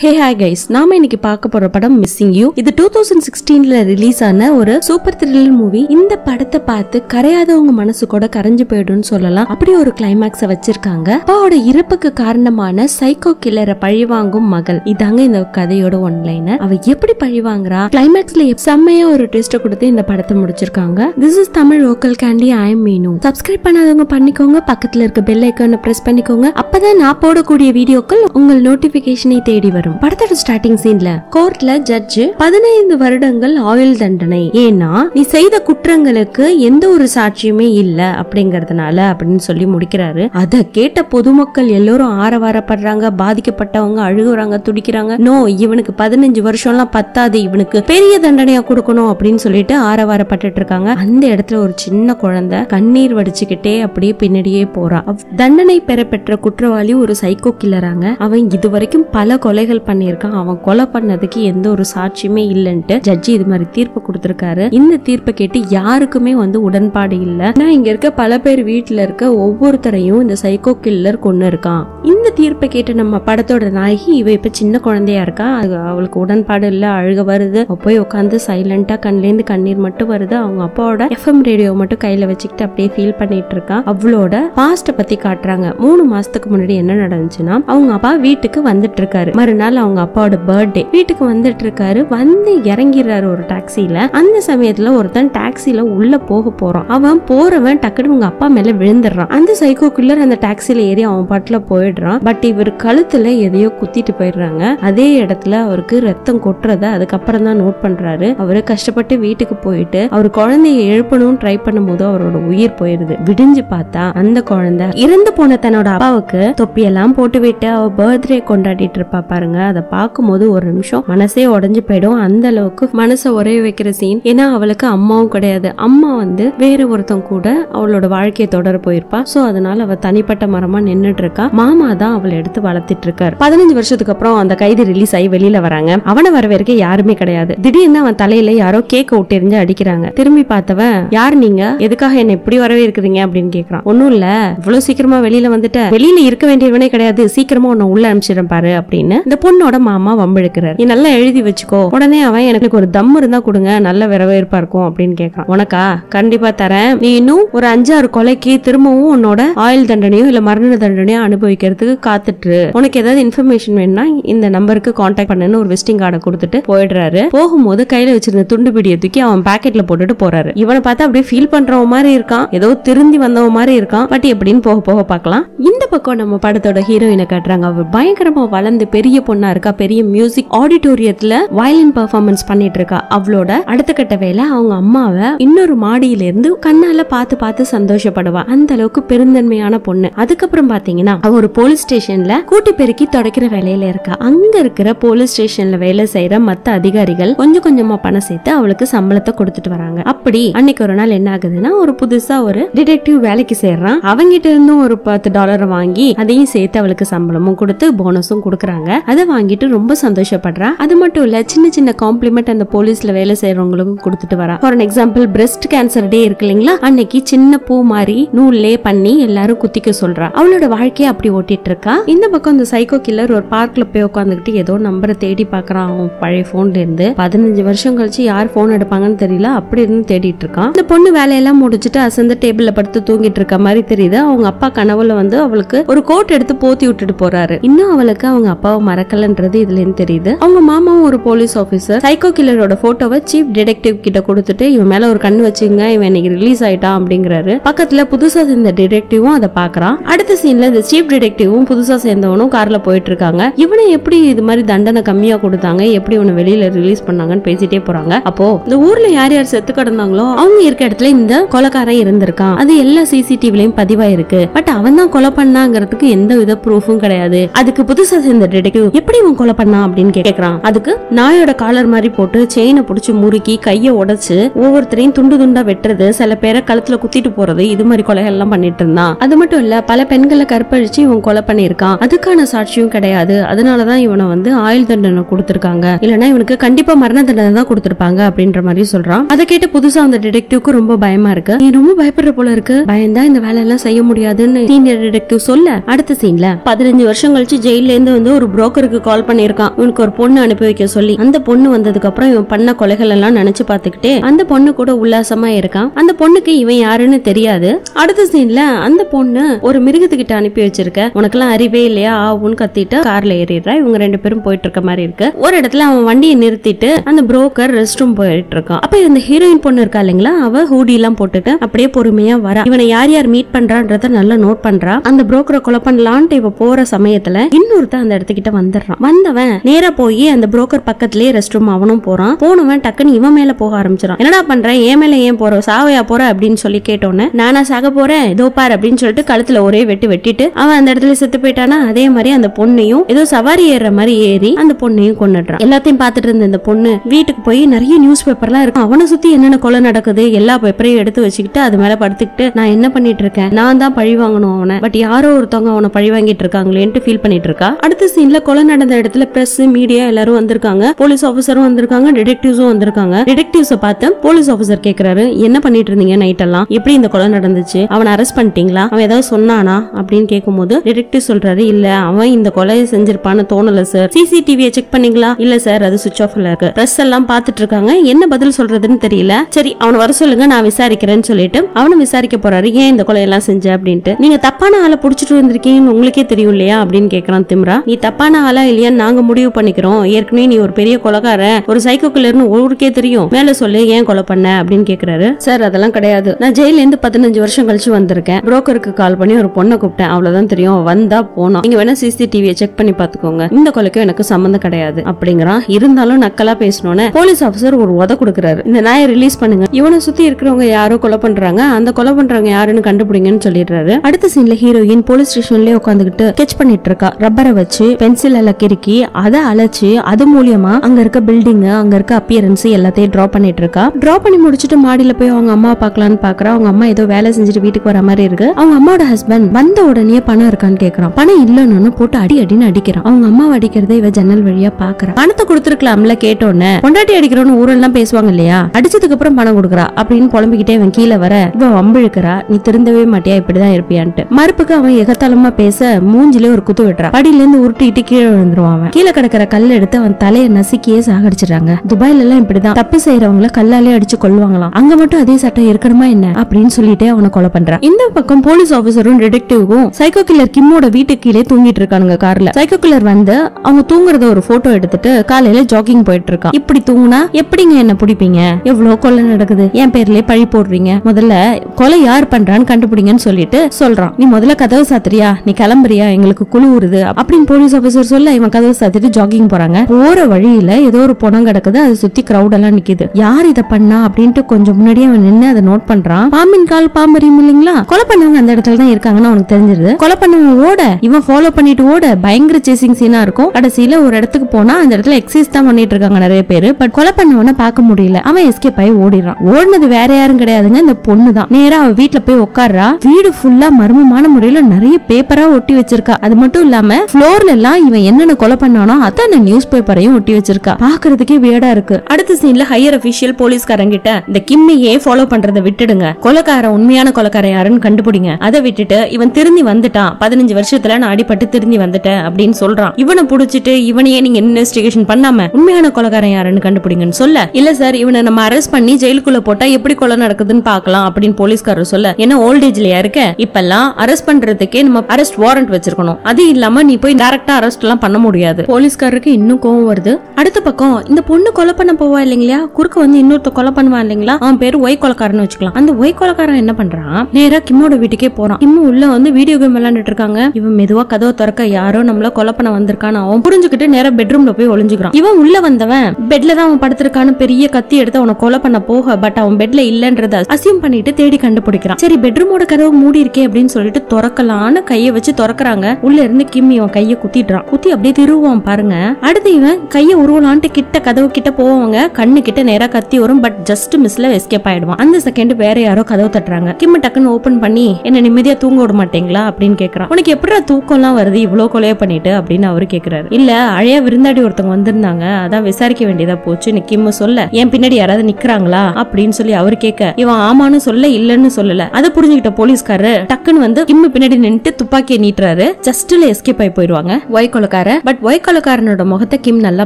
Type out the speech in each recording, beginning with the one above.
hey hi guys நாம இன்னைக்கு பார்க்க போற படம் மிஸ்ஸிங் யூ இது டூ தௌசண்ட் சிக்ஸ்டீன்ல ரிலீஸ் ஆன ஒரு சூப்பர் த்ரில் மூவி இந்த படத்தை பார்த்து கரையாதவங்க மனசு கூட கரைஞ்சு போயிடும்னு சொல்லலாம் அப்படி ஒரு கிளைமேக்ஸ வச்சிருக்காங்க அப்பாவோட இறப்புக்கு காரணமான சைக்கோ கில்லரை பழிவாங்கும் மகள் இதாங்க இந்த கதையோட ஒன்லைனர் அவ எப்படி பழி வாங்குறா கிளைமேக்ஸ்ல செம்மையா ஒரு ட்விஸ்ட கொடுத்து இந்த படத்தை முடிச்சிருக்காங்க this is Tamil local candy I mean subscribe பண்ணாதவங்க பண்ணிக்கோங்க பக்கத்துல இருக்க பெல் ஐக்கான பிரஸ் பண்ணிக்கோங்க அப்பதான் நான் போடக்கூடிய வீடியோக்கள் உங்கள் நோட்டிபிகேஷனை தேடி வரும் படத்தோட ஸ்டார்டிங் சீன்ல கோர்ட்ல ஜட்ஜ் பதினைந்து வருடங்கள் ஆயுள் தண்டனை ஏன்னா நீ செய்த குற்றங்களுக்கு எந்த ஒரு சாட்சியுமே இல்ல அப்படிங்கறதுனால அப்படின்னு சொல்லி முடிக்கிறாரு அத கேட்ட பொதுமக்கள் எல்லோரும் ஆரவாரப்படுறாங்க பாதிக்கப்பட்டவங்க அழுகுறாங்க துடிக்கிறாங்க நோ இவனுக்கு பதினஞ்சு வருஷம் எல்லாம் பத்தாது இவனுக்கு பெரிய தண்டனையா கொடுக்கணும் அப்படின்னு சொல்லிட்டு ஆரவாரப்பட்டு இருக்காங்க அந்த இடத்துல ஒரு சின்ன குழந்தை கண்ணீர் வடிச்சுக்கிட்டே அப்படியே பின்னாடியே போறான் தண்டனை பெற பெற்ற குற்றவாளி ஒரு சைக்கோ கில்லராங்க அவன் இது வரைக்கும் பல கொலை கொலைகள் பண்ணியிருக்கான் அவன் கொலை பண்ணதுக்கு எந்த ஒரு சாட்சியுமே இல்லைன்ட்டு ஜட்ஜி இது மாதிரி தீர்ப்பு கொடுத்துருக்காரு இந்த தீர்ப்பை கேட்டு யாருக்குமே வந்து உடன்பாடு இல்லை ஏன்னா இங்க இருக்க பல பேர் வீட்டுல இருக்க ஒவ்வொருத்தரையும் இந்த சைக்கோ கில்லர் கொண்டு இருக்கான் இந்த தீர்ப்பை கேட்டு நம்ம படத்தோட நாயகி இவ இப்ப சின்ன குழந்தையா இருக்கா அவளுக்கு உடன்பாடு இல்லை அழுக வருது போய் உட்காந்து சைலண்டா கண்லேருந்து கண்ணீர் மட்டும் வருது அவங்க அப்பாவோட எஃப்எம் ரேடியோ மட்டும் கையில வச்சுக்கிட்டு அப்படியே ஃபீல் பண்ணிட்டு இருக்கா அவளோட பாஸ்ட பத்தி காட்டுறாங்க மூணு மாசத்துக்கு முன்னாடி என்ன நடந்துச்சுன்னா அவங்க அப்பா வீட்டுக்கு வந்துட்டு இருக்காரு மறுநாள் நாள் அவங்க அப்பாவோட பர்த்டே வீட்டுக்கு வந்துட்டு இருக்காரு வந்து இறங்கிடுறாரு ஒரு டாக்ஸில அந்த சமயத்துல ஒருத்தன் டாக்ஸில உள்ள போக போறான் அவன் போறவன் டக்குனு உங்க அப்பா மேல விழுந்துடுறான் அந்த சைக்கோ குள்ளர் அந்த டாக்ஸில ஏறி அவன் பாட்டுல போயிடுறான் பட் இவர் கழுத்துல எதையோ குத்திட்டு போயிடுறாங்க அதே இடத்துல அவருக்கு ரத்தம் கொட்டுறத அதுக்கப்புறம் தான் நோட் பண்றாரு அவரு கஷ்டப்பட்டு வீட்டுக்கு போயிட்டு அவர் குழந்தைய எழுப்பணும்னு ட்ரை பண்ணும்போது அவரோட உயிர் போயிருது விடிஞ்சு பார்த்தா அந்த குழந்தை இறந்து போன தன்னோட அப்பாவுக்கு தொப்பியெல்லாம் போட்டு விட்டு அவ பர்த்டே கொண்டாடிட்டு இருப்பா பாருங்க பாருங்க அதை பார்க்கும்போது ஒரு நிமிஷம் மனசே உடஞ்சு போயிடும் அந்த அளவுக்கு மனசை உரைய வைக்கிற சீன் ஏன்னா அவளுக்கு அம்மாவும் கிடையாது அம்மா வந்து வேற ஒருத்தன் கூட அவளோட வாழ்க்கையை தொடர போயிருப்பா சோ அதனால அவ தனிப்பட்ட மரமா நின்னுட்டு இருக்கா மாமா தான் அவளை எடுத்து வளர்த்திட்டு இருக்காரு பதினஞ்சு வருஷத்துக்கு அப்புறம் அந்த கைதி ரிலீஸ் ஆகி வெளியில வராங்க அவனை வர வரைக்கும் யாருமே கிடையாது திடீர்னு அவன் தலையில யாரோ கேக்க விட்டு அடிக்கிறாங்க திரும்பி பார்த்தவன் யார் நீங்க எதுக்காக என்ன இப்படி வரவே இருக்கிறீங்க அப்படின்னு கேக்குறான் ஒண்ணும் இல்ல இவ்வளவு சீக்கிரமா வெளியில வந்துட்ட வெளியில இருக்க வேண்டியவனே கிடையாது சீக்கிரமா உன்ன உள்ள அனுப்பிச்சிடும் பாரு அப்படின்னு இந்த பொண்ணோட மாமா வம்பிழுக்கிறார் நீ நல்லா எழுதி வச்சுக்கோ உடனே அவன் எனக்கு ஒரு தம் இருந்தா கொடுங்க நல்ல வரவேற்பா இருக்கும் அப்படின்னு கேட்கான் உனக்கா கண்டிப்பா தரேன் நீ இன்னும் ஒரு அஞ்சாறு கொலைக்கு திரும்பவும் உன்னோட ஆயுள் தண்டனையோ இல்ல மரண தண்டனையோ அனுபவிக்கிறதுக்கு காத்துட்டு உனக்கு ஏதாவது இன்ஃபர்மேஷன் வேணும்னா இந்த நம்பருக்கு காண்டாக்ட் பண்ணுன்னு ஒரு விசிட்டிங் கார்டை கொடுத்துட்டு போயிடுறாரு போகும்போது கையில வச்சிருந்த துண்டு பிடியை தூக்கி அவன் பாக்கெட்ல போட்டுட்டு போறாரு இவனை பார்த்தா அப்படியே ஃபீல் பண்றவ மாதிரி இருக்கான் ஏதோ திருந்தி வந்தவ மாதிரி இருக்கான் பட் எப்படின்னு போக போக பார்க்கலாம் இந்த பக்கம் நம்ம படத்தோட ஹீரோயினை கட்டுறாங்க அவர் பயங்கரமா வளர்ந்து பெரிய பொண்ணா இருக்கா பெரிய மியூசிக் ஆடிட்டோரியத்துல வயலின் பர்ஃபார்மன்ஸ் பண்ணிட்டு இருக்கா அவளோட அடுத்த கட்ட வேலை அவங்க அம்மாவை இன்னொரு மாடியில இருந்து கண்ணால பார்த்து பார்த்து சந்தோஷப்படுவா அந்த அளவுக்கு பெருந்தன்மையான பொண்ணு அதுக்கப்புறம் பாத்தீங்கன்னா அவ ஒரு போலீஸ் ஸ்டேஷன்ல கூட்டி பெருக்கி தொடக்கிற வேலையில இருக்கா அங்க இருக்கிற போலீஸ் ஸ்டேஷன்ல வேலை செய்யற மத்த அதிகாரிகள் கொஞ்சம் கொஞ்சமா பணம் சேர்த்து அவளுக்கு சம்பளத்தை கொடுத்துட்டு வராங்க அப்படி அன்னைக்கு ஒரு நாள் என்ன ஆகுதுன்னா ஒரு புதுசா ஒரு டிடெக்டிவ் வேலைக்கு சேர்றான் அவங்கிட்ட இருந்தும் ஒரு பத்து டாலர் வாங்கி அதையும் சேர்த்து அவளுக்கு சம்பளமும் கொடுத்து போனஸும் கொடுக்குறாங்க அது அதை வாங்கிட்டு ரொம்ப சந்தோஷப்படுறா அது மட்டும் இல்ல சின்ன சின்ன காம்ப்ளிமெண்ட் அந்த போலீஸ்ல வேலை செய்யறவங்களுக்கும் கொடுத்துட்டு வரா for example breast cancer day இருக்கு இல்லைங்களா அன்னைக்கு சின்ன பூ மாதிரி நூல்லே பண்ணி எல்லாரும் குத்திக்க சொல்றா அவளோட வாழ்க்கையை அப்படி ஓட்டிட்டு இருக்கா இந்த பக்கம் இந்த சைக்கோ கில்லர் ஒரு பார்க்ல போய் உட்காந்துக்கிட்டு ஏதோ நம்பரை தேடி பாக்குறான் அவன் பழைய போன்ல இருந்து பதினஞ்சு வருஷம் கழிச்சு யார் போன் எடுப்பாங்கன்னு தெரியல அப்படி இருந்து தேடிட்டு இருக்கான் இந்த பொண்ணு வேலையெல்லாம் முடிச்சுட்டு அசந்து டேபிள்ல படுத்து தூங்கிட்டு இருக்க மாதிரி தெரியுது அவங்க அப்பா கனவுல வந்து அவளுக்கு ஒரு கோட் எடுத்து போத்தி விட்டுட்டு போறாரு இன்னும் அவளுக்கு அவங்க அப்பாவை மறக்க நடக்கலன்றது இருந்து தெரியுது அவங்க மாமாவும் ஒரு போலீஸ் ஆஃபீஸர் சைக்கோ கில்லரோட போட்டோவை சீஃப் டிடெக்டிவ் கிட்ட கொடுத்துட்டு இவன் மேல ஒரு கண் வச்சுங்க இவன் இன்னைக்கு ரிலீஸ் ஆயிட்டான் அப்படிங்கிறாரு பக்கத்துல புதுசா சேர்ந்த டிடெக்டிவும் அதை பாக்குறான் அடுத்த சீன்ல இந்த சீஃப் டிடெக்டிவும் புதுசா சேர்ந்தவனும் கார்ல போயிட்டு இருக்காங்க இவனை எப்படி இது மாதிரி தண்டனை கம்மியா கொடுத்தாங்க எப்படி இவனை வெளியில ரிலீஸ் பண்ணாங்கன்னு பேசிட்டே போறாங்க அப்போ இந்த ஊர்ல யார் யார் செத்து கிடந்தாங்களோ அவங்க இருக்க இடத்துல இந்த கொலக்காரன் இருந்திருக்கான் அது எல்லா சிசிடிவிலையும் பதிவாயிருக்கு பட் அவன் தான் கொலை பண்ணாங்கிறதுக்கு எந்த வித ப்ரூஃபும் கிடையாது அதுக்கு புதுசா சேர்ந்த டிடெக்டிவ் எப்படி இவன் கொலை பண்ணா அப்படின்னு கேக்குறான் அதுக்கு நாயோட காலர் மாதிரி போட்டு செயினை புடிச்சு முறுக்கி கைய உடைச்சு ஒவ்வொருத்தரையும் துண்டு துண்டா வெட்டுறது சில பேரை கழுத்துல குத்திட்டு போறது இது மாதிரி கொலைகள் எல்லாம் பண்ணிட்டு இருந்தான் அது மட்டும் இல்ல பல பெண்களை கற்பழிச்சு இவன் கொலை பண்ணிருக்கான் அதுக்கான சாட்சியும் கிடையாது அதனாலதான் இவனை வந்து ஆயுள் தண்டனை கொடுத்திருக்காங்க இல்லன்னா இவனுக்கு கண்டிப்பா மரண தண்டனை தான் கொடுத்திருப்பாங்க அப்படின்ற மாதிரி சொல்றான் அதை கேட்டு புதுசா அந்த டிடெக்டிவ்க்கு ரொம்ப பயமா இருக்கு நீ ரொம்ப பயப்படுற போல இருக்கு பயந்தா இந்த வேலை எல்லாம் செய்ய முடியாதுன்னு சீனியர் டிடெக்டிவ் சொல்ல அடுத்த சீன்ல பதினஞ்சு வருஷம் கழிச்சு ஜெயில இருந்து வந்து ஒரு புரோக்கர் புரோக்கருக்கு கால் பண்ணிருக்கான் இவனுக்கு ஒரு பொண்ணு அனுப்பி வைக்க சொல்லி அந்த பொண்ணு வந்ததுக்கு அப்புறம் இவன் பண்ண கொலைகள் எல்லாம் நினைச்சு பாத்துக்கிட்டே அந்த பொண்ணு கூட உல்லாசமா இருக்கான் அந்த பொண்ணுக்கு இவன் யாருன்னு தெரியாது அடுத்த சீன்ல அந்த பொண்ணு ஒரு மிருகத்துக்கிட்ட அனுப்பி வச்சிருக்க உனக்கெல்லாம் அறிவே இல்லையா ஆவுன்னு கத்திட்டு கார்ல ஏறிடுறா இவங்க ரெண்டு பேரும் போயிட்டு இருக்க மாதிரி இருக்கு ஒரு இடத்துல அவன் வண்டியை நிறுத்திட்டு அந்த புரோக்கர் ரெஸ்ட் ரூம் போயிட்டு இருக்கான் அப்ப இந்த ஹீரோயின் பொண்ணு இருக்கா இல்லைங்களா அவ ஹூடி எல்லாம் போட்டுட்டு அப்படியே பொறுமையா வரா இவனை யார் யார் மீட் பண்றான்றத நல்லா நோட் பண்றா அந்த புரோக்கரை கொலை பண்ணலான்ட்டு இவ போற சமயத்துல இன்னொருத்த அந்த இடத்துக்கிட்ட வந்து வந்துடுறான் வந்தவன் நேரா போய் அந்த புரோக்கர் பக்கத்திலேயே ரெஸ்ட் ரூம் அவனும் போறான் போனவன் டக்குன்னு இவன் மேல போக ஆரம்பிச்சிடான் என்னடா பண்ற ஏன் மேல ஏன் போற சாவையா போற அப்படின்னு சொல்லி கேட்டோன்னு நானா சாக போறேன் இதோ பாரு அப்படின்னு சொல்லிட்டு கழுத்துல ஒரே வெட்டு வெட்டிட்டு அவன் அந்த இடத்துல செத்து போயிட்டானா அதே மாதிரி அந்த பொண்ணையும் ஏதோ சவாரி ஏறுற மாதிரி ஏறி அந்த பொண்ணையும் கொண்டுடுறான் எல்லாத்தையும் பார்த்துட்டு இருந்த இந்த பொண்ணு வீட்டுக்கு போய் நிறைய நியூஸ் பேப்பர்லாம் இருக்கும் அவனை சுத்தி என்னென்ன கொலை நடக்குது எல்லா பேப்பரையும் எடுத்து வச்சுக்கிட்டு அது மேல படுத்துக்கிட்டு நான் என்ன பண்ணிட்டு இருக்கேன் நான் தான் பழி வாங்கணும் அவனை பட் யாரோ ஒருத்தவங்க அவனை பழி வாங்கிட்டு இருக்காங்களேன்ட்டு ஃபீல் பண்ணிட்டு இருக்கா அடுத்த சீன்ல கொலை கொலை நடந்த இடத்துல பிரஸ் மீடியா எல்லாரும் வந்திருக்காங்க போலீஸ் ஆஃபீஸரும் வந்திருக்காங்க டிடெக்டிவ்ஸும் வந்திருக்காங்க டிடெக்டிவ்ஸ பார்த்து போலீஸ் ஆஃபீஸர் கேக்குறாரு என்ன பண்ணிட்டு இருந்தீங்க நைட் எல்லாம் எப்படி இந்த கொலை நடந்துச்சு அவன் அரெஸ்ட் பண்ணிட்டீங்களா அவன் ஏதாவது சொன்னானா அப்படின்னு கேட்கும்போது டிடெக்டிவ் சொல்றாரு இல்ல அவன் இந்த கொலையை செஞ்சிருப்பான்னு தோணல சார் சிசிடிவியை செக் பண்ணீங்களா இல்ல சார் அது சுவிச் ஆஃப்ல இருக்கு பிரஸ் எல்லாம் பாத்துட்டு இருக்காங்க என்ன பதில் சொல்றதுன்னு தெரியல சரி அவனை வர சொல்லுங்க நான் விசாரிக்கிறேன்னு சொல்லிட்டு அவனை விசாரிக்க போறாரு ஏன் இந்த கொலை எல்லாம் செஞ்ச அப்படின்ட்டு நீங்க தப்பான ஆளை புடிச்சிட்டு வந்திருக்கீங்கன்னு உங்களுக்கே தெரியும் இல்லையா அப்படின்னு கேக்குறான் திம்ரா நீ தப்பான ஆளா இல்லையான்னு நாங்க முடிவு பண்ணிக்கிறோம் ஏற்கனவே நீ ஒரு பெரிய கொலகார ஒரு சைக்கோ ஊருக்கே தெரியும் மேல சொல்லு ஏன் கொலை பண்ண அப்படின்னு கேக்குறாரு சார் அதெல்லாம் கிடையாது நான் ஜெயில இருந்து பதினஞ்சு வருஷம் கழிச்சு வந்திருக்கேன் புரோக்கருக்கு கால் பண்ணி ஒரு பொண்ணை கூப்பிட்டேன் அவ்வளவுதான் தெரியும் வந்தா போனோம் நீங்க வேணா சிசிடிவியை செக் பண்ணி பாத்துக்கோங்க இந்த கொலைக்கும் எனக்கு சம்மந்தம் கிடையாது அப்படிங்கிறான் இருந்தாலும் நக்கலா பேசணும்னு போலீஸ் ஆபீசர் ஒரு உத கொடுக்குறாரு இந்த நாயை ரிலீஸ் பண்ணுங்க இவனை சுத்தி இருக்கிறவங்க யாரோ கொலை பண்றாங்க அந்த கொலை பண்றவங்க யாருன்னு கண்டுபிடிங்கன்னு சொல்லிடுறாரு அடுத்த சீன்ல ஹீரோயின் போலீஸ் ஸ்டேஷன்லயே உட்காந்துக்கிட்டு ஸ்கெச் பண்ணிட்டு இருக்கா ரப்பரை வச்சு பென்சில் பேப்பர்ல கிறுக்கி அதை அழைச்சி அது மூலியமா அங்க இருக்க பில்டிங் அங்க இருக்க அப்பியரன்ஸ் எல்லாத்தையும் ட்ரா பண்ணிட்டு இருக்கா ட்ரா பண்ணி முடிச்சுட்டு மாடியில போய் அவங்க அம்மா பாக்கலாம்னு பாக்குறா அவங்க அம்மா ஏதோ வேலை செஞ்சுட்டு வீட்டுக்கு வர மாதிரி இருக்கு அவங்க அம்மாவோட ஹஸ்பண்ட் வந்த உடனே பணம் இருக்கான்னு கேக்குறான் பணம் இல்லன்னு போட்டு அடி அடின்னு அடிக்கிறான் அவங்க அம்மா அடிக்கிறத இவ ஜன்னல் வழியா பாக்குறா பணத்தை கொடுத்துருக்கலாம்ல கேட்டோன்னு பொண்டாட்டி அடிக்கிறோன்னு ஊரெல்லாம் பேசுவாங்க இல்லையா அடிச்சதுக்கு அப்புறம் பணம் கொடுக்குறா அப்படின்னு புலம்பிக்கிட்டே அவன் கீழே வர இவன் வம்பிழுக்கிறா நீ திருந்தவே மாட்டியா இப்படிதான் இருப்பியான்ட்டு மறுப்புக்கு அவன் எகத்தாளமா பேச மூஞ்சிலே ஒரு குத்து விட்டுறான் படியில இருந்து உருட்டிட்டு கீழே கீழே விழுந்துருவான் கீழே கிடக்கிற கல் எடுத்து அவன் தலையை நசுக்கியே சாகடிச்சிடறாங்க துபாயில எல்லாம் இப்படிதான் தப்பு செய்யறவங்கள கல்லாலே அடிச்சு கொள்வாங்களாம் அங்க மட்டும் அதே சட்டம் இருக்கணுமா என்ன அப்படின்னு சொல்லிட்டே அவனை கொலை பண்றான் இந்த பக்கம் போலீஸ் ஆபீசரும் டிடெக்டிவும் சைக்கோ கில்லர் கிம்மோட வீட்டு கீழே தூங்கிட்டு இருக்கானுங்க கார்ல சைக்கோ கில்லர் வந்து அவங்க தூங்குறத ஒரு போட்டோ எடுத்துட்டு காலையில ஜாகிங் போயிட்டு இருக்கான் இப்படி தூங்குனா எப்படிங்க என்ன பிடிப்பீங்க எவ்வளவு கொலை நடக்குது என் பேர்லயே பழி போடுறீங்க முதல்ல கொலை யார் பண்றான்னு கண்டுபிடிங்கன்னு சொல்லிட்டு சொல்றான் நீ முதல்ல கதவு சாத்திரியா நீ கிளம்புறியா எங்களுக்கு குழு உருது அப்படின்னு போலீஸ் ஆபீசர் சொல்ல இவன் கதவு சாத்திட்டு ஜாகிங் போறாங்க போற வழியில ஏதோ ஒரு பணம் கிடக்குது அதை சுத்தி கிரௌட் எல்லாம் நிக்குது யார் இதை பண்ணா அப்படின்ட்டு கொஞ்சம் முன்னாடியே அவன் நின்று அதை நோட் பண்றான் பாம்பின் கால் பாம்பரியும் இல்லைங்களா கொலை பண்ணவங்க அந்த இடத்துல தான் இருக்காங்கன்னு அவனுக்கு தெரிஞ்சிருது கொலை பண்ணவன் ஓட இவன் ஃபாலோ பண்ணிட்டு ஓட பயங்கர சேசிங் சீனா இருக்கும் கடைசியில ஒரு இடத்துக்கு போனா அந்த இடத்துல எக்ஸைஸ் தான் பண்ணிட்டு இருக்காங்க நிறைய பேர் பட் கொலை பண்ணவன பார்க்க முடியல அவன் எஸ்கேப் பாய் ஓடிடுறான் ஓடுனது வேற யாரும் கிடையாதுங்க இந்த பொண்ணு தான் நேரா அவ வீட்டுல போய் உட்காடுறா வீடு ஃபுல்லா மர்மமான முறையில நிறைய பேப்பரா ஒட்டி வச்சிருக்கா அது மட்டும் இல்லாம ஃப்ளோர்ல எல்லாம் இவன் என்னென்ன கொலை பண்ணானோ அத்தனை நியூஸ் பேப்பரையும் ஒட்டி வச்சிருக்கா பாக்குறதுக்கே வியடா இருக்கு அடுத்த சீன்ல ஹையர் அபிஷியல் போலீஸ்காரங்கிட்ட இந்த கிம்மியே ஃபாலோ பண்றதை விட்டுடுங்க கொலக்காரன் உண்மையான கொலக்காரன் யாருன்னு கண்டுபிடிங்க அதை விட்டுட்டு இவன் திருந்தி வந்துட்டான் பதினஞ்சு வருஷத்துல நான் அடிபட்டு திருந்தி வந்துட்டேன் அப்படின்னு சொல்றான் இவனை புடிச்சிட்டு இவனையே நீங்க இன்வெஸ்டிகேஷன் பண்ணாம உண்மையான கொலக்காரன் யாருன்னு கண்டுபிடிங்கன்னு சொல்ல இல்ல சார் இவனை நம்ம அரெஸ்ட் பண்ணி ஜெயிலுக்குள்ள போட்டா எப்படி கொலை நடக்குதுன்னு பாக்கலாம் அப்படின்னு போலீஸ்காரர் சொல்ல ஏன்னா ஓல்டேஜ்லயா இருக்க இப்பெல்லாம் அரெஸ்ட் பண்றதுக்கே நம்ம அரெஸ்ட் வாரண்ட் வச்சிருக்கணும் அது இல்லாம நீ போய் டேரக்டா அரெஸ்ட் எல்லாம் பண்ண முடியாது போலீஸ்காரருக்கு இன்னும் கோவம் வருது அடுத்த பக்கம் இந்த பொண்ணு கொலை பண்ண போவா இல்லைங்களா குறுக்க வந்து இன்னொருத்த கொலை பண்ணுவான் இல்லைங்களா அவன் பேரு ஒய் கொலக்காரன் வச்சுக்கலாம் அந்த ஒய் கொலக்காரன் என்ன பண்றான் நேரா கிம்மோட வீட்டுக்கே போறான் கிம்மு உள்ள வந்து வீடியோ கேம் விளையாண்டுட்டு இருக்காங்க இவன் மெதுவா கதவை திறக்க யாரோ நம்மள கொலை பண்ண வந்திருக்கான்னு அவன் புரிஞ்சுக்கிட்டு நேரா பெட்ரூம்ல போய் ஒளிஞ்சுக்கிறான் இவன் உள்ள வந்தவன் பெட்ல தான் அவன் படுத்திருக்கான்னு பெரிய கத்தி எடுத்து அவனை கொலை பண்ண போக பட் அவன் பெட்ல இல்லன்றத அசியம் பண்ணிட்டு தேடி கண்டுபிடிக்கிறான் சரி பெட்ரூமோட கதவு மூடி இருக்கே அப்படின்னு சொல்லிட்டு திறக்கலான்னு கையை வச்சு திறக்கிறாங்க உள்ள இருந்து கிம் இவன் கையை குத்திடுறான் குத்தி அப்படியே திருவான் பாருங்க அடுத்து இவன் கையை உருவலான்ட்டு கிட்ட கதவு கிட்ட போவாங்க கண்ணு கிட்ட நேரா கத்தி வரும் பட் ஜஸ்ட் மிஸ்ல எஸ்கேப் ஆயிடுவான் அந்த செகண்ட் வேற யாரோ கதவு தட்டுறாங்க கிம்மு டக்குன்னு ஓபன் பண்ணி என்ன நிம்மதியா தூங்க விட மாட்டீங்களா அப்படின்னு கேக்குறான் உனக்கு எப்படி தூக்கம் எல்லாம் வருது இவ்வளவு கொலைய பண்ணிட்டு அப்படின்னு அவரு கேக்குறாரு இல்ல அழைய விருந்தாடி ஒருத்தவங்க வந்திருந்தாங்க அதான் விசாரிக்க வேண்டியதா போச்சு நீ கிம்மு சொல்ல என் பின்னாடி யாராவது நிக்கிறாங்களா அப்படின்னு சொல்லி அவரு கேட்க இவன் ஆமான்னு சொல்ல இல்லன்னு சொல்லல அதை புரிஞ்சுக்கிட்ட போலீஸ்காரர் டக்குன்னு வந்து கிம்மு பின்னாடி நின்று துப்பாக்கியை நீட்டுறாரு ஜஸ்ட்ல எஸ்கேப் ஆகி போயிடுவாங்க ஒய் கலர்காரன் பட் ஒயிட் கலர்காரனோட முகத்தை கிம் நல்லா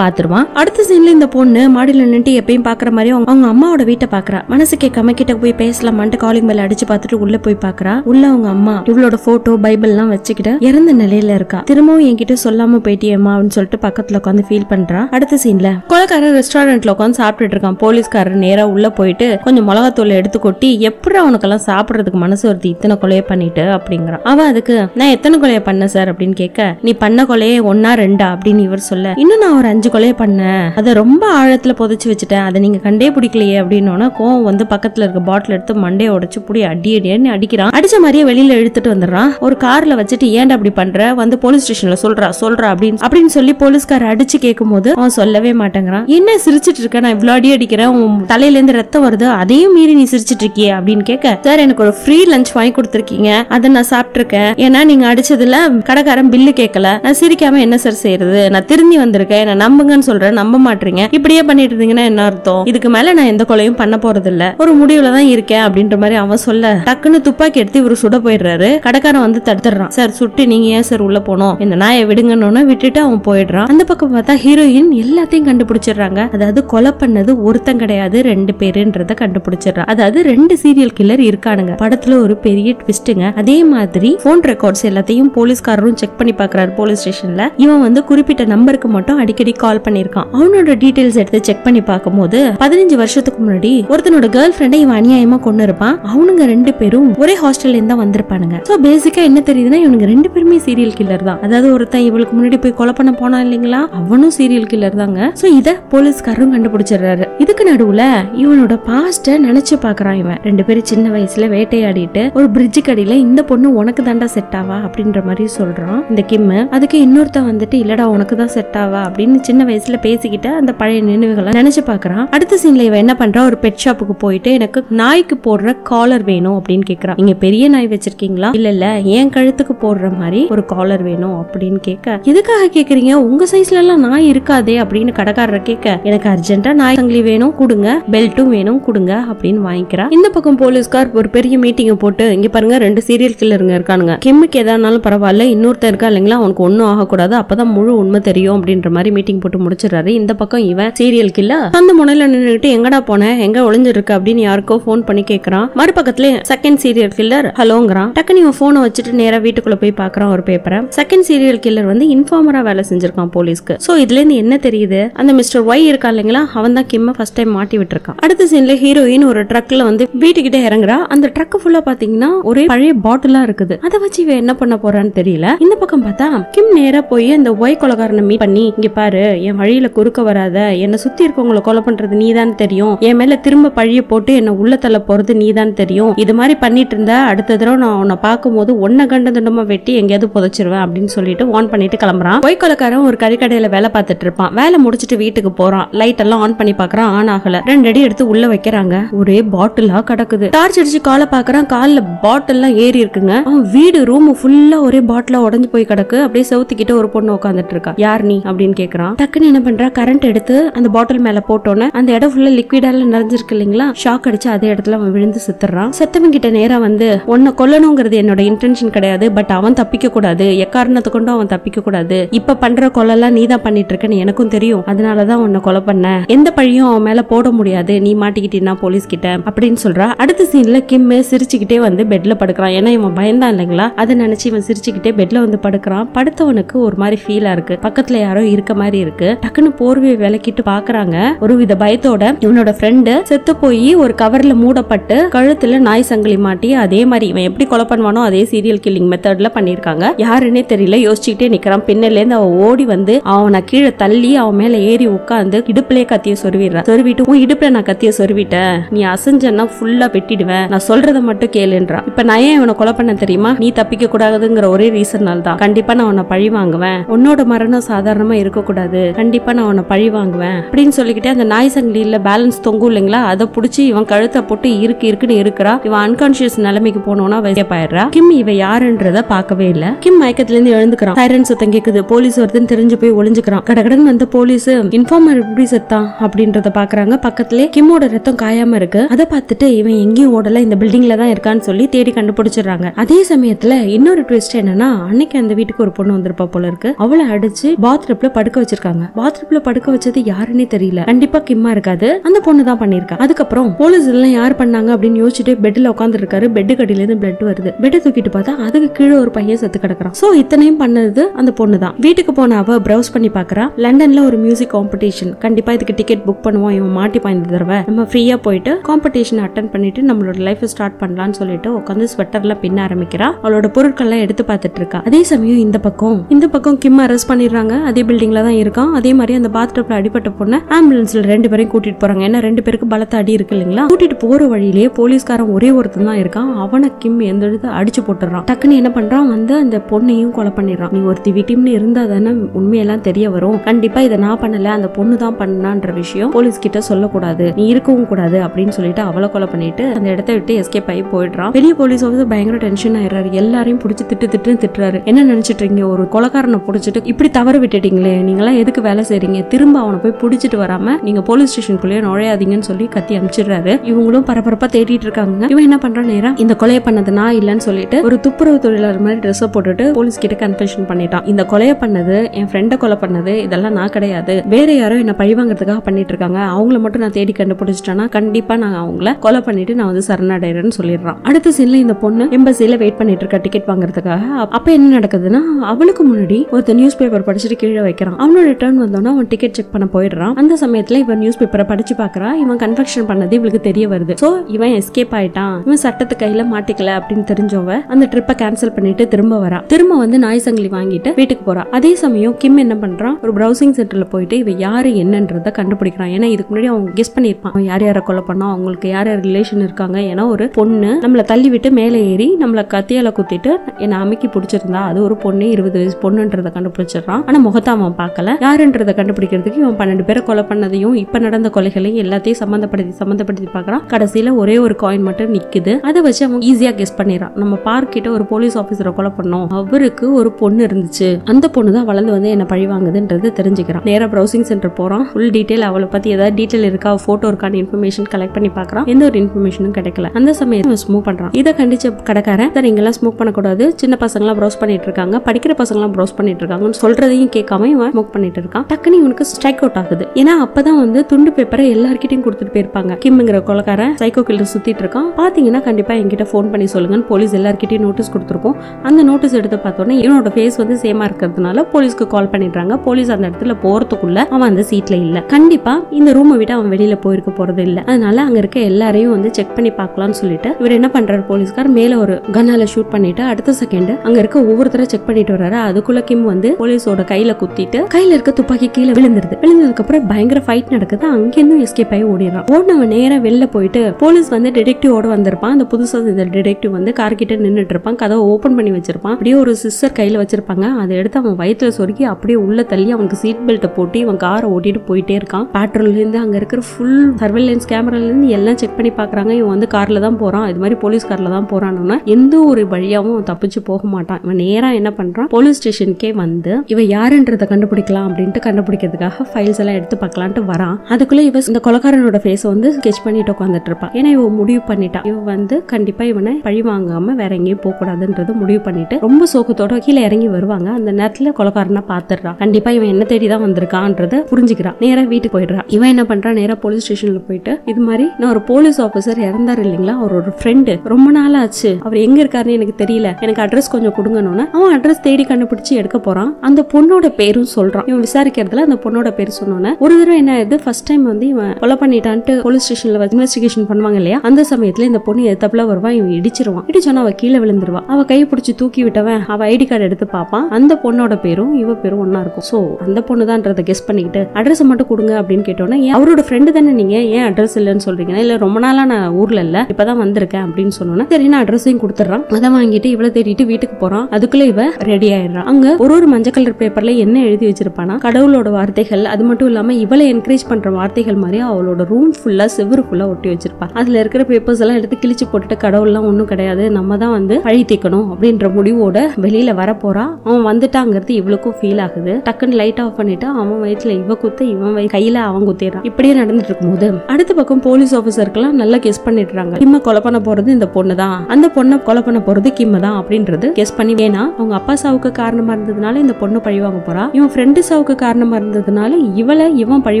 பாத்துருவான் அடுத்த சீன்ல இந்த பொண்ணு மாடியில நின்று எப்பயும் பாக்குற மாதிரி அவங்க அம்மாவோட வீட்டை பாக்குறா மனசு கேட்காம கிட்ட போய் பேசலாமான்ட்டு காலிங் பெல் அடிச்சு பாத்துட்டு உள்ள போய் பாக்குறா உள்ள அவங்க அம்மா இவளோட போட்டோ பைபிள் எல்லாம் வச்சுக்கிட்டு இறந்த நிலையில இருக்கா திரும்பவும் என்கிட்ட சொல்லாம போயிட்டியம்மா அப்படின்னு சொல்லிட்டு பக்கத்துல உட்காந்து ஃபீல் பண்றா அடுத்த சீன்ல கொலைக்காரன் ரெஸ்டாரண்ட்ல உட்காந்து சாப்பிட்டுட்டு இருக்கான் போலீஸ்காரர் நேரா உள்ள போயிட்டு கொஞ்சம் மிளகாத்தூள் எடுத்து கொட்டி எப்படி அவனுக்கெல்லாம் சாப்பிடுறதுக்கு மனசு வருது இத்தனை கொலையை பண்ணிட்டு அப்படிங்கிறான் அவன் அதுக்கு நான் எத்தனை கொலையை பண்ண சார் அப்படின்னு கேட்க நீ பண்ண கொலையே ஒன்னா ரெண்டா அப்படின்னு இவர் சொல்ல இன்னும் நான் ஒரு அஞ்சு கொலையை பண்ணேன் அதை ரொம்ப ஆழத்துல புதைச்சு வச்சுட்டேன் அதை நீங்க கண்டே பிடிக்கலையே அப்படின்னு கோவம் வந்து பக்கத்துல இருக்க பாட்டில் எடுத்து மண்டையை உடச்சு புடி அடி அடினு அடிக்கிறான் அடிச்ச மாதிரியே வெளியில இழுத்துட்டு வந்துடுறான் ஒரு கார்ல வச்சுட்டு ஏன்டா அப்படி பண்ற வந்து போலீஸ் ஸ்டேஷன்ல சொல்றா சொல்றா அப்படின்னு அப்படின்னு சொல்லி போலீஸ்கார அடிச்சு கேட்கும் போது அவன் சொல்லவே மாட்டேங்கிறான் என்ன சிரிச்சிட்டு இருக்க நான் இவ்வளோ அடி அடிக்கிறேன் உன் தலையில இருந்து ரத்தம் வருது அதையும் மீறி நீ சிரிச்சிட்டு இருக்கிய அப்படின்னு கேட்க சார் எனக்கு ஒரு ஃப்ரீ லஞ்ச் வாங்கி கொடுத்துருக்கீங்க அதை நான் இருக்கேன் ஏன்னா நீங்க அடிச்சதுல கடைக்காரன் பில்லு கேட்கல நான் சிரிக்காம தெரியாமல் என்ன சார் செய்யறது நான் திரும்பி வந்திருக்கேன் என்ன நம்புங்கன்னு சொல்றேன் நம்ப மாட்டீங்க இப்படியே பண்ணிட்டு இருந்தீங்கன்னா என்ன அர்த்தம் இதுக்கு மேல நான் எந்த கொலையும் பண்ண போறது இல்ல ஒரு முடிவுல தான் இருக்கேன் அப்படின்ற மாதிரி அவன் சொல்ல டக்குன்னு துப்பாக்கி எடுத்து இவரு சுட போயிடுறாரு கடைக்காரன் வந்து தடுத்துறான் சார் சுட்டு நீங்க ஏன் சார் உள்ள போனோம் இந்த நாயை விடுங்கன்னு விட்டுட்டு அவன் போயிடுறான் அந்த பக்கம் பார்த்தா ஹீரோயின் எல்லாத்தையும் கண்டுபிடிச்சிடுறாங்க அதாவது கொலை பண்ணது ஒருத்தன் கிடையாது ரெண்டு பேருன்றத கண்டுபிடிச்சிடுறான் அதாவது ரெண்டு சீரியல் கில்லர் இருக்கானுங்க படத்துல ஒரு பெரிய ட்விஸ்ட்டுங்க அதே மாதிரி போன் ரெக்கார்ட்ஸ் எல்லாத்தையும் போலீஸ்காரரும் செக் பண்ணி பாக்குறாரு போலீஸ் ஸ்டேஷன்ல இவன் வந்து குறிப்பிட்ட நம்பருக்கு மட்டும் அடிக்கடி கால் பண்ணிருக்கான் அவனோட டீடைல்ஸ் எடுத்து செக் பண்ணி போது பதினஞ்சு வருஷத்துக்கு முன்னாடி ஒருத்தனோட கேர்ள் ஃப்ரெண்டை இவன் அநியாயமா கொண்டு இருப்பான் அவனுங்க ரெண்டு பேரும் ஒரே ஹாஸ்டல்ல இருந்தா வந்திருப்பானுங்க சோ பேசிக்கா என்ன தெரியுதுன்னா இவனுங்க ரெண்டு பேருமே சீரியல் கில்லர் தான் அதாவது ஒருத்தன் இவளுக்கு முன்னாடி போய் கொலை பண்ண போனா இல்லைங்களா அவனும் சீரியல் கில்லர் தாங்க சோ இத போலீஸ்காரரும் கண்டுபிடிச்சிடுறாரு இதுக்கு நடுவுல இவனோட பாஸ்ட நினைச்சு பாக்குறான் இவன் ரெண்டு பேரும் சின்ன வயசுல வேட்டையாடிட்டு ஒரு பிரிட்ஜுக்கு கடையில இந்த பொண்ணு உனக்கு தாண்டா செட் ஆவா அப்படின்ற மாதிரி சொல்றான் இந்த கிம்மு அதுக்கு இன்னொருத்த இஷ்டா வந்துட்டு இல்லடா உனக்கு தான் செட் ஆவா அப்படின்னு சின்ன வயசுல பேசிக்கிட்டு அந்த பழைய நினைவுகளை நினைச்சு பாக்குறான் அடுத்த சீன்ல இவன் என்ன பண்றான் ஒரு பெட் ஷாப்புக்கு போயிட்டு எனக்கு நாய்க்கு போடுற காலர் வேணும் அப்படின்னு கேக்குறான் நீங்க பெரிய நாய் வச்சிருக்கீங்களா இல்ல இல்ல என் கழுத்துக்கு போடுற மாதிரி ஒரு காலர் வேணும் அப்படின்னு கேட்க எதுக்காக கேக்குறீங்க உங்க சைஸ்ல எல்லாம் நாய் இருக்காதே அப்படின்னு கடைக்காரர் கேட்க எனக்கு அர்ஜென்ட்டா நாய் தங்கலி வேணும் கொடுங்க பெல்ட்டும் வேணும் கொடுங்க அப்படின்னு வாங்கிக்கிறான் இந்த பக்கம் போலீஸ்கார் ஒரு பெரிய மீட்டிங்கை போட்டு இங்க பாருங்க ரெண்டு சீரியல் கில்லருங்க இருக்கானுங்க கெம்முக்கு எதானாலும் பரவாயில்ல இன்னொருத்தர் இருக்கா இல்லைங்களா அவனுக்கு ஒன்றும் ஆகக்கூடாது கூடாது அப்பதான் முழு உண்மை தெரியும் அப்படின்ற மாதிரி மீட்டிங் போட்டு முடிச்சிடறாரு இந்த பக்கம் இவன் சீரியல் கில்ல அந்த முனையில நின்றுட்டு எங்கடா போனேன் எங்க ஒளிஞ்சிருக்கு அப்படின்னு யாருக்கோ போன் பண்ணி கேட்கறான் மறுபக்கத்துல செகண்ட் சீரியல் கில்லர் ஹலோங்கிறான் டக்குனு இவன் போனை வச்சுட்டு நேரா வீட்டுக்குள்ள போய் பாக்குறான் ஒரு பேப்பரை செகண்ட் சீரியல் கில்லர் வந்து இன்ஃபார்மரா வேலை செஞ்சிருக்கான் போலீஸ்க்கு சோ இதுல இருந்து என்ன தெரியுது அந்த மிஸ்டர் ஒய் இருக்கா இல்லைங்களா அவன் தான் கிம்ம ஃபர்ஸ்ட் டைம் மாட்டி விட்டுருக்கான் அடுத்த சீன்ல ஹீரோயின் ஒரு ட்ரக்ல வந்து வீட்டுக்கிட்ட இறங்குறா அந்த ட்ரக் ஃபுல்லா பாத்தீங்கன்னா ஒரே பழைய பாட்டிலா இருக்குது அதை வச்சு இவன் என்ன பண்ண போறான்னு தெரியல இந்த பக்கம் பார்த்தா கிம் நேரா போய் அந்த ஒய் கொலகாரனை மீட் பண்ணி இங்க பாரு என் வழியில குறுக்க வராத என்னை சுத்தி இருக்கவங்களை கொலை பண்றது நீ தான் தெரியும் என் மேல திரும்ப பழிய போட்டு என்ன உள்ள தள்ள போறது நீ தான் தெரியும் இது மாதிரி பண்ணிட்டு இருந்தா அடுத்த தடவை நான் உன்னை பார்க்கும் போது ஒன்ன கண்ட துண்டமா வெட்டி எங்கேயாவது புதைச்சிருவேன் அப்படின்னு சொல்லிட்டு ஆன் பண்ணிட்டு கிளம்புறான் ஒய் கொலக்காரன் ஒரு கறிக்கடையில வேலை பார்த்துட்டு இருப்பான் வேலை முடிச்சிட்டு வீட்டுக்கு போறான் லைட் எல்லாம் ஆன் பண்ணி பாக்குறான் ஆன் ஆகல ரெண்டு அடி எடுத்து உள்ள வைக்கிறாங்க ஒரே பாட்டிலா கிடக்குது டார்ச் அடிச்சு காலை பாக்குறான் காலில் பாட்டில் எல்லாம் ஏறி இருக்குங்க வீடு ரூம் ஃபுல்லா ஒரே பாட்டிலா உடஞ்சு போய் கிடக்கு அப்படியே செவுத்துக்கிட்டு ஒரு பொண்ணு உட்காந்துட்டு இருக்கா யார் நீ அப்படின்னு கேக்குறான் டக்குன்னு என்ன பண்றா கரண்ட் எடுத்து அந்த பாட்டில் மேல போட்டோன்னு அந்த இடம் ஃபுல்லா லிக்விடால நிறைஞ்சிருக்கு இல்லைங்களா ஷாக் அடிச்சு அதே இடத்துல அவன் விழுந்து சுத்துறான் செத்தவன் கிட்ட நேரம் வந்து உன்னை கொல்லணுங்கிறது என்னோட இன்டென்ஷன் கிடையாது பட் அவன் தப்பிக்க கூடாது எக்காரணத்தை கொண்டும் அவன் தப்பிக்க கூடாது இப்ப பண்ற கொலெல்லாம் நீ தான் பண்ணிட்டு இருக்கன்னு எனக்கும் தெரியும் அதனாலதான் உன்னை கொலை பண்ண எந்த பழியும் அவன் மேல போட முடியாது நீ மாட்டிக்கிட்டீனா போலீஸ் கிட்ட அப்படின்னு சொல்றா அடுத்த சீன்ல கிம்மு சிரிச்சுக்கிட்டே வந்து பெட்ல படுக்கிறான் ஏன்னா இவன் பயந்தான் இல்லைங்களா அதை நினைச்சு இவன் சிரிச்சுக்கிட்டே பெட்ல வந்து படுக்கிறான் படுத்தவனுக்கு ஒரு மாதிரி ஃபீலாக இருக்கு பக்கத்தில் யாரோ இருக்க மாதிரி இருக்கு டக்குன்னு போர்வையை விளக்கிட்டு பாக்குறாங்க ஒரு வித பயத்தோட இவனோட ஃப்ரெண்டு செத்து போய் ஒரு கவர்ல மூடப்பட்டு கழுத்துல நாய் சங்கிலி மாட்டி அதே மாதிரி இவன் எப்படி கொலை பண்ணுவானோ அதே சீரியல் கில்லிங் மெத்தட்ல பண்ணிருக்காங்க யாருன்னே தெரியல யோசிச்சுட்டே நிக்கிறான் பின்னல இருந்து அவன் ஓடி வந்து அவனை கீழே தள்ளி அவன் மேல ஏறி உட்காந்து இடுப்புலயே கத்திய சொருவிடுறான் சொருவிட்டு உன் இடுப்புல நான் கத்திய சொருவிட்டேன் நீ அசைஞ்சன்னா ஃபுல்லா வெட்டிடுவேன் நான் சொல்றத மட்டும் கேளுன்றான் இப்ப நான் ஏன் இவனை கொலை பண்ண தெரியுமா நீ தப்பிக்க கூடாதுங்கிற ஒரே ரீசன்னால தான் கண்டிப்பா நான் உன்னை பழிவாங்க வாங்குவேன் உன்னோட மரணம் சாதாரணமா இருக்கக்கூடாது கண்டிப்பா நான் உன்னை பழி வாங்குவேன் அப்படின்னு சொல்லிக்கிட்டே அந்த நாய் சங்கிலியில பேலன்ஸ் தொங்கும் இல்லைங்களா அதை புடிச்சு இவன் கழுத்தை போட்டு இருக்கு இருக்குன்னு இருக்கிறா இவன் அன்கான்சியஸ் நிலைமைக்கு போனோம்னா பாயிடுறா கிம் இவ யாருன்றத பார்க்கவே இல்ல கிம் மயக்கத்துல இருந்து எழுந்துக்கிறான் சைரன் சுத்தம் கேக்குது போலீஸ் வருதுன்னு தெரிஞ்சு போய் ஒளிஞ்சுக்கிறான் கடகடன் வந்த போலீஸ் இன்ஃபார்மர் எப்படி செத்தான் அப்படின்றத பாக்குறாங்க பக்கத்துலயே கிம்மோட ரத்தம் காயாம இருக்கு அதை பார்த்துட்டு இவன் எங்கேயும் ஓடல இந்த பில்டிங்ல தான் இருக்கான்னு சொல்லி தேடி கண்டுபிடிச்சிடுறாங்க அதே சமயத்துல இன்னொரு ட்விஸ்ட் என்னன்னா அன்னைக்கு அந்த வீட்டுக்கு ஒரு பொண்ணு வந்திருப்பா போல போல இருக்கு அவளை அடிச்சு பாத்ரூப்ல படுக்க வச்சிருக்காங்க பாத்ரூப்ல படுக்க வச்சது யாருன்னே தெரியல கண்டிப்பா கிம்மா இருக்காது அந்த பொண்ணு தான் பண்ணிருக்கா அதுக்கப்புறம் போலீஸ் எல்லாம் யார் பண்ணாங்க அப்படின்னு யோசிச்சுட்டு பெட்ல உட்காந்து இருக்காரு பெட் கடையில இருந்து பிளட் வருது பெட்டை தூக்கிட்டு பார்த்தா அதுக்கு கீழே ஒரு பையன் செத்து கிடக்குறான் சோ இத்தனையும் பண்ணது அந்த பொண்ணு தான் வீட்டுக்கு போன அவ ப்ரௌஸ் பண்ணி பாக்குறா லண்டன்ல ஒரு மியூசிக் காம்படிஷன் கண்டிப்பா இதுக்கு டிக்கெட் புக் பண்ணுவோம் இவன் மாட்டி பாய்ந்து தடவை நம்ம ஃப்ரீயா போயிட்டு காம்படிஷன் அட்டன் பண்ணிட்டு நம்மளோட லைஃப் ஸ்டார்ட் பண்ணலாம்னு சொல்லிட்டு உட்காந்து ஸ்வெட்டர்ல பின்ன ஆரம்பிக்கிறா அவளோட பொருட்கள்லாம் எடுத்து பார்த்துட்டு இருக்கா அதே சமயம் இந்த பக்கம் இந்த பக்கம் கிம் அரெஸ்ட் பண்ணிடுறாங்க அதே பில்டிங்ல தான் இருக்கான் அதே மாதிரி அந்த பாத் பாத்டப்ல அடிபட்ட பொண்ணை ஆம்புலன்ஸ்ல ரெண்டு பேரையும் கூட்டிட்டு போறாங்க ஏன்னா ரெண்டு பேருக்கு பலத்த அடி இருக்கு இல்லைங்களா கூட்டிட்டு போற வழியிலேயே போலீஸ்காரன் ஒரே ஒருத்தன் தான் இருக்கான் அவனை கிம் எந்த அடிச்சு போட்டுறான் டக்குன்னு என்ன பண்றான் வந்து அந்த பொண்ணையும் கொலை பண்ணிடுறான் நீ ஒருத்தி விட்டிம்னு இருந்தா தானே உண்மையெல்லாம் தெரிய வரும் கண்டிப்பா இதை நான் பண்ணல அந்த பொண்ணு தான் பண்ணான்ற விஷயம் போலீஸ் கிட்ட சொல்லக்கூடாது நீ இருக்கவும் கூடாது அப்படின்னு சொல்லிட்டு அவளை கொலை பண்ணிட்டு அந்த இடத்த விட்டு எஸ்கேப் ஆகி போயிடுறான் வெளியே போலீஸ் ஆஃபீஸர் பயங்கர டென்ஷன் ஆயிடுறாரு எல்லாரையும் பிடிச்சி திட்டு திட்டுன்னு திட்டுறாரு என்ன நினைச்சிட்டு இருக்கீங்க ஒரு கொலக்கார காரனை பிடிச்சிட்டு இப்படி தவற விட்டுட்டீங்களே நீங்களாம் எதுக்கு வேலை செய்றீங்க திரும்ப அவனை போய் பிடிச்சிட்டு வராம நீங்க போலீஸ் ஸ்டேஷனுக்குள்ளேயே நுழையாதீங்கன்னு சொல்லி கத்தி அமிச்சிடுறாரு இவங்களும் பரபரப்பா தேடிட்டு இருக்காங்க இவன் என்ன பண்றான் நேரம் இந்த கொலையை பண்ணது நான் இல்லைன்னு சொல்லிட்டு ஒரு துப்புரவு தொழிலாளர் மாதிரி ட்ரெஸ் போட்டுட்டு போலீஸ் கிட்ட கன்ஃபெஷன் பண்ணிட்டான் இந்த கொலையை பண்ணது என் ஃப்ரெண்டை கொலை பண்ணது இதெல்லாம் நான் கிடையாது வேற யாரோ என்ன பழிவாங்கிறதுக்காக பண்ணிட்டு இருக்காங்க அவங்கள மட்டும் நான் தேடி கண்டுபிடிச்சிட்டேன்னா கண்டிப்பா நான் அவங்கள கொலை பண்ணிட்டு நான் வந்து சரணடைறேன்னு சொல்லிடுறான் அடுத்த சீன்ல இந்த பொண்ணு எம்பசியில வெயிட் பண்ணிட்டு இருக்கா டிக்கெட் வாங்குறதுக்காக அப்ப என்ன நடக்குதுன்னா அவளுக்கு முன்னாடி மாதிரி ஒருத்த நியூஸ் பேப்பர் படிச்சுட்டு கீழே வைக்கிறான் அவனோட ரிட்டர்ன் வந்தோன்னா அவன் டிக்கெட் செக் பண்ண போயிடுறான் அந்த சமயத்துல இவன் நியூஸ் பேப்பரை படிச்சு பாக்குறா இவன் கன்ஃபெக்ஷன் பண்ணது இவளுக்கு தெரிய வருது சோ இவன் எஸ்கேப் ஆயிட்டான் இவன் சட்டத்து கையில மாட்டிக்கல அப்படின்னு தெரிஞ்சவ அந்த ட்ரிப்பை கேன்சல் பண்ணிட்டு திரும்ப வரா திரும்ப வந்து நாய் சங்கிலி வாங்கிட்டு வீட்டுக்கு போறா அதே சமயம் கிம் என்ன பண்றான் ஒரு ப்ரௌசிங் சென்டர்ல போயிட்டு இவ யாரு என்னன்றத கண்டுபிடிக்கிறான் ஏன்னா இதுக்கு முன்னாடி அவங்க கெஸ் பண்ணிருப்பான் யார் யாரை கொலை பண்ணா அவங்களுக்கு யார் யார் ரிலேஷன் இருக்காங்க ஏன்னா ஒரு பொண்ணு நம்மள தள்ளி விட்டு மேலே ஏறி நம்மள கத்தியால குத்திட்டு என்ன அமைக்கி பிடிச்சிருந்தா அது ஒரு பொண்ணு இருபது வயசு பொண்ணு யாருன்றதை கண்டுபிடிச்சிடறான் ஆனா முகத்தை அவன் பார்க்கல யாருன்றதை கண்டுபிடிக்கிறதுக்கு இவன் பன்னெண்டு பேரை கொலை பண்ணதையும் இப்ப நடந்த கொலைகளையும் எல்லாத்தையும் சம்மந்தப்படுத்தி சம்மந்தப்படுத்தி பாக்குறான் கடைசியில ஒரே ஒரு காயின் மட்டும் நிக்குது அதை வச்சு அவன் ஈஸியா கெஸ் பண்ணிடுறான் நம்ம பார்க்கிட்ட ஒரு போலீஸ் ஆபீசரை கொலை பண்ணோம் அவருக்கு ஒரு பொண்ணு இருந்துச்சு அந்த பொண்ணு தான் வளர்ந்து வந்து என்ன பழி வாங்குதுன்றது தெரிஞ்சுக்கிறான் நேராக ப்ரௌசிங் சென்டர் போறான் ஃபுல் டீட்டெயில் அவளை பத்தி ஏதாவது டீட்டெயில் இருக்கா ஃபோட்டோ இருக்கான இன்ஃபர்மேஷன் கலெக்ட் பண்ணி பாக்குறான் எந்த ஒரு இன்ஃபர்மேஷனும் கிடைக்கல அந்த சமயத்தை அவன் ஸ்மோக் பண்றான் இதை கண்டிச்ச கடைக்காரன் சார் இங்கெல்லாம் ஸ்மோக் பண்ணக்கூடாது சின்ன பசங்களாம் ப்ரௌஸ் பண்ணிட்டு இருக்காங்க படிக்கிற பசங்களாம் ப்ரௌஸ் க்ளோஸ் பண்ணிட்டு இருக்காங்கன்னு சொல்றதையும் கேட்காம இவன் ஸ்மோக் பண்ணிட்டு இருக்கான் டக்குன்னு இவனுக்கு ஸ்ட்ரைக் அவுட் ஆகுது ஏன்னா அப்பதான் வந்து துண்டு பேப்பரை எல்லார்கிட்டையும் கொடுத்துட்டு போயிருப்பாங்க கிம்ங்கிற கொலக்காரன் சைக்கோ கில்லர் சுத்திட்டு இருக்கான் பாத்தீங்கன்னா கண்டிப்பா என்கிட்ட ஃபோன் பண்ணி சொல்லுங்கன்னு போலீஸ் எல்லார்கிட்டையும் நோட்டீஸ் கொடுத்துருக்கோம் அந்த நோட்டீஸ் எடுத்து பார்த்தோன்னே இவனோட ஃபேஸ் வந்து சேமா இருக்கிறதுனால போலீஸ்க்கு கால் பண்ணிடுறாங்க போலீஸ் அந்த இடத்துல போறதுக்குள்ள அவன் அந்த சீட்ல இல்ல கண்டிப்பா இந்த ரூமை விட்டு அவன் வெளியில போயிருக்க போறது இல்ல அதனால அங்க இருக்க எல்லாரையும் வந்து செக் பண்ணி பார்க்கலாம்னு சொல்லிட்டு இவர் என்ன பண்றாரு போலீஸ்கார் மேல ஒரு கன்னால ஷூட் பண்ணிட்டு அடுத்த செகண்ட் அங்க இருக்க ஒவ்வொருத்தரை செக் பண்ணிட்டு வர்றாரு அதுக்குள்ள அதுக்குள்ள கிம் வந்து போலீஸோட கையில குத்திட்டு கையில இருக்க துப்பாக்கி கீழே விழுந்துருது விழுந்ததுக்கு அப்புறம் பயங்கர ஃபைட் நடக்குது அங்கேருந்து எஸ்கேப் ஆகி ஓடிடுறான் ஓடினவன் நேரம் வெளில போயிட்டு போலீஸ் வந்து டிடெக்டிவோட வந்திருப்பான் அந்த புதுசா இந்த டிடெக்டிவ் வந்து கார் கிட்ட நின்றுட்டு இருப்பான் கதவை ஓப்பன் பண்ணி வச்சிருப்பான் அப்படியே ஒரு சிஸ்டர் கையில வச்சிருப்பாங்க அதை எடுத்து அவன் வயிற்றுல சொருக்கி அப்படியே உள்ள தள்ளி அவனுக்கு சீட் பெல்ட்டை போட்டு இவன் காரை ஓட்டிட்டு போயிட்டே இருக்கான் பேட்ரோல்ல இருந்து அங்க இருக்கிற ஃபுல் சர்வேலன்ஸ் கேமரால இருந்து எல்லாம் செக் பண்ணி பாக்குறாங்க இவன் வந்து கார்ல தான் போறான் இது மாதிரி போலீஸ் கார்ல தான் போறான்னு எந்த ஒரு வழியாவும் தப்பிச்சு போக மாட்டான் இவன் நேரா என்ன பண்றான் போலீஸ் ஸ்டேஷன் கன்க்ளூஷனுக்கே வந்து இவ யாருன்றதை கண்டுபிடிக்கலாம் அப்படின்ட்டு கண்டுபிடிக்கிறதுக்காக ஃபைல்ஸ் எல்லாம் எடுத்து பார்க்கலான்ட்டு வரான் அதுக்குள்ள இவ இந்த கொலக்காரனோட ஃபேஸ் வந்து ஸ்கெச் பண்ணிட்டு உட்காந்துட்டு இருப்பான் ஏன்னா இவ முடிவு பண்ணிட்டா இவ வந்து கண்டிப்பா இவனை பழி வாங்காம வேற எங்கேயும் போக கூடாதுன்றது முடிவு பண்ணிட்டு ரொம்ப சோகத்தோட கீழே இறங்கி வருவாங்க அந்த நேரத்துல கொலக்காரனா பாத்துடுறா கண்டிப்பா இவன் என்ன தேடி தான் வந்திருக்கான்றத புரிஞ்சுக்கிறான் நேரா வீட்டுக்கு போயிடுறா இவன் என்ன பண்றான் நேரா போலீஸ் ஸ்டேஷன்ல போயிட்டு இது மாதிரி நான் ஒரு போலீஸ் ஆஃபீஸர் இறந்தாரு இல்லைங்களா அவரோட ஃப்ரெண்டு ரொம்ப நாள் ஆச்சு அவர் எங்க இருக்காருன்னு எனக்கு தெரியல எனக்கு அட்ரஸ் கொஞ்சம் கொடுங்கன்னு அவன் அட்ரஸ் தேடி கண்டுபிடிச்சு எடுக்க போறான் அந்த பொண்ணோட பேரும் சொல்றான் இவன் விசாரிக்கிறதுல அந்த பொண்ணோட பேர் சொன்னோன்னே ஒரு தடவை என்ன ஆகுது ஃபர்ஸ்ட் டைம் வந்து இவன் கொலை பண்ணிட்டான்ட்டு போலீஸ் ஸ்டேஷன்ல இன்வெஸ்டிகேஷன் பண்ணுவாங்க இல்லையா அந்த சமயத்துல இந்த பொண்ணு எத்தப்பில வருவான் இவன் இடிச்சிருவான் இடிச்சோன்னா அவ கீழே விழுந்துருவான் அவ கை பிடிச்சி தூக்கி விட்டவன் அவ ஐடி கார்டு எடுத்து பார்ப்பான் அந்த பொண்ணோட பேரும் இவ பேரும் ஒன்னா இருக்கும் சோ அந்த பொண்ணு கெஸ் பண்ணிக்கிட்டு அட்ரஸ் மட்டும் கொடுங்க அப்படின்னு கேட்டோன்னா அவரோட ஃப்ரெண்டு தானே நீங்க ஏன் அட்ரஸ் இல்லைன்னு சொல்றீங்கன்னா இல்ல ரொம்ப நாளா நான் ஊர்ல இல்ல இப்பதான் வந்திருக்கேன் அப்படின்னு சொன்னோன்னா சரி நான் அட்ரஸையும் கொடுத்துட்றான் அதை வாங்கிட்டு இவ்வளவு தேடிட்டு வீட்டுக்கு போறான் அதுக்குள்ள இவ ரெடி ஆயிடுறான் அங்க ஒரு ஒரு மஞ்சள் கலர் பேப்பர்ல என்ன எழுதி வச்சிருப்பானா கடவுளோட வார்த்தைகள் அது மட்டும் இல்லாம இவளை என்கரேஜ் பண்ற வார்த்தைகள் மாதிரி அவளோட ரூம் ஃபுல்லா சிவரு ஃபுல்லா ஒட்டி வச்சிருப்பா அதுல இருக்கிற பேப்பர்ஸ் எல்லாம் எடுத்து கிழிச்சு போட்டுட்டு கடவுள்லாம் ஒண்ணும் கிடையாது நம்ம தான் வந்து பழி அப்படின்ற முடிவோட வெளியில வரப்போறா அவன் வந்துட்டாங்கிறது இவளுக்கும் ஃபீல் ஆகுது டக்குன்னு லைட் ஆஃப் பண்ணிட்டு அவன் வயிற்றுல இவ குத்து இவன் கையில அவன் குத்திடுறான் இப்படியே நடந்துட்டு இருக்கும்போது அடுத்த பக்கம் போலீஸ் ஆஃபீஸருக்கெல்லாம் நல்லா கெஸ் பண்ணிடுறாங்க கிம்ம கொலை பண்ண போறது இந்த பொண்ணு தான் அந்த பொண்ணை கொலை பண்ண போறது கிம்ம தான் அப்படின்றது கெஸ் பண்ணி வேணா அவங்க அப்பா சாவுக்கு காரணமா இருந்ததுனால இந்த பொண்ணு பழி வாங்க போறா இவன் ஃப்ரெண்டு சாவுக்கு காரணமா இருந்ததுனால இவளை இவன் பழி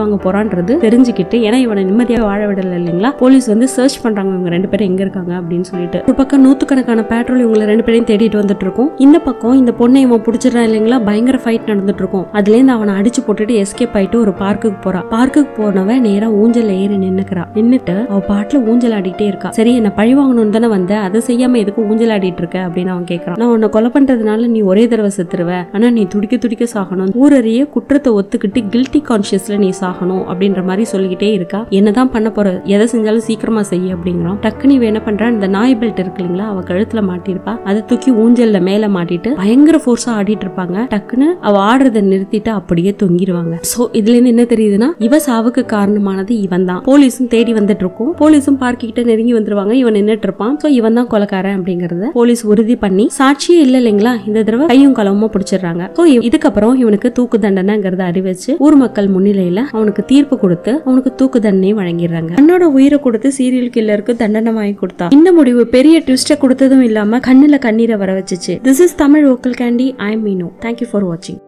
வாங்க போறான்றது தெரிஞ்சுக்கிட்டு ஏன்னா இவனை நிம்மதியாக வாழ விடல இல்லைங்களா போலீஸ் வந்து சர்ச் பண்றாங்க இவங்க ரெண்டு பேரும் எங்க இருக்காங்க அப்படின்னு சொல்லிட்டு ஒரு பக்கம் நூத்துக்கணக்கான பேட்ரோல் இவங்களை ரெண்டு பேரையும் தேடிட்டு வந்துட்டு இருக்கும் இந்த பக்கம் இந்த பொண்ணை இவன் பிடிச்சிடறான் இல்லைங்களா பயங்கர ஃபைட் நடந்துட்டு இருக்கும் அதுல இருந்து அவனை அடிச்சு போட்டுட்டு எஸ்கேப் ஆயிட்டு ஒரு பார்க்குக்கு போறான் பார்க்குக்கு போனவன் நேரம் ஊஞ்சல் ஏறி நின்னுக்கிறா நின்னுட்டு அவ பாட்டுல ஊஞ்சல் ஆடிட்டே இருக்கா சரி என்ன பழி வாங்கணும்னு தானே வந்த அதை செய்யாம எதுக்கு ஊஞ்சல் ஆடிட்டு இருக்க அப்படின்னு அவன் கேட்கறான் நான் உன்னை கொலை பண்றதுனால நீ ஒரே தடவை சாகுறவ ஆனா நீ துடிக்க துடிக்க சாகணும் ஊரறிய குற்றத்தை ஒத்துக்கிட்டு கில்ட்டி கான்சியஸ்ல நீ சாகணும் அப்படின்ற மாதிரி சொல்லிக்கிட்டே இருக்கா என்னதான் பண்ண போற எதை செஞ்சாலும் சீக்கிரமா செய்ய அப்படிங்கிறோம் டக்குனு இவ என்ன பண்றா இந்த நாய் பெல்ட் இருக்கு இல்லைங்களா அவ கழுத்துல மாட்டிருப்பா அதை தூக்கி ஊஞ்சல்ல மேல மாட்டிட்டு பயங்கர ஃபோர்ஸா ஆடிட்டு இருப்பாங்க டக்குன்னு அவ ஆடுறதை நிறுத்திட்டு அப்படியே தொங்கிடுவாங்க சோ இதுல இருந்து என்ன தெரியுதுன்னா இவ சாவுக்கு காரணமானது இவன் தான் போலீஸும் தேடி வந்துட்டு இருக்கும் போலீஸும் பார்க்கிட்ட நெருங்கி வந்துருவாங்க இவன் நின்னுட்டு இருப்பான் சோ இவன் தான் கொலக்காரன் அப்படிங்கறத போலீஸ் உறுதி பண்ணி சாட்சியே இல்ல இல்லைங்களா இந்த தடவை கையும் களவுமா பிடிச்சிடுறாங்க இதுக்கப்புறம் இவனுக்கு தூக்கு தண்டனைங்கிறத அறிவிச்சு ஊர் மக்கள் முன்னிலையில அவனுக்கு தீர்ப்பு கொடுத்து அவனுக்கு தூக்கு தண்டனை வழங்கிடுறாங்க அண்ணோட உயிரை கொடுத்து சீரியல் கில்லருக்கு தண்டனை வாங்கி கொடுத்தா இந்த முடிவு பெரிய ட்விஸ்ட கொடுத்ததும் இல்லாம கண்ணுல கண்ணீரை வர வச்சுச்சு this is Tamil local candy I mean thank you for வாட்சிங்